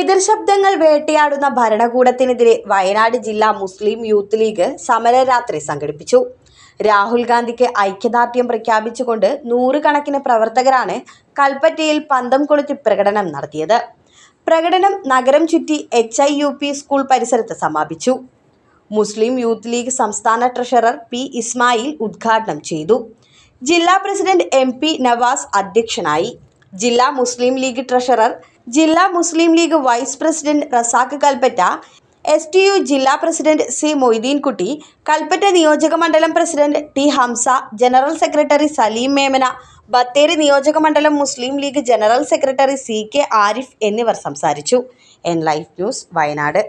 എതിർ ശബ്ദങ്ങൾ വേട്ടയാടുന്ന ഭരണകൂടത്തിനെതിരെ വയനാട് ജില്ലാ മുസ്ലിം യൂത്ത് ലീഗ് സമരരാത്രി സംഘടിപ്പിച്ചു രാഹുൽ ഗാന്ധിക്ക് ഐക്യദാർഢ്യം പ്രഖ്യാപിച്ചുകൊണ്ട് നൂറുകണക്കിന് പ്രവർത്തകരാണ് കൽപ്പറ്റയിൽ പന്തം കൊളുത്തി പ്രകടനം നടത്തിയത് പ്രകടനം നഗരം ചുറ്റി H I U P school പരിസരത്ത് സമാപിച്ചു മുസ്ലിം യൂത്ത് ലീഗ് സംസ്ഥാന ട്രഷറർ പി ഇസ്മായിൽ ഉദ്ഘാടനം ചെയ്തു ജില്ലാ പ്രസിഡന്റ് എം പി നവാസ് അധ്യക്ഷനായി ജില്ലാ മുസ്ലിം ലീഗ് ട്രഷറർ ജില്ലാ Muslim League vice president Razak Kalpetta S T U ജില്ലാ പ്രസിഡന്റ് സി മൊയ്തീൻകുട്ടി കൽപ്പറ്റ നിയോജക മണ്ഡലം president T Hamza general secretary Saleem Memana Bathery നിയോജക മണ്ഡലം Muslim League general secretary C K Arif എന്നിവർ സംസാരിച്ചു എൻ ലൈഫ് ന്യൂസ് വയനാട്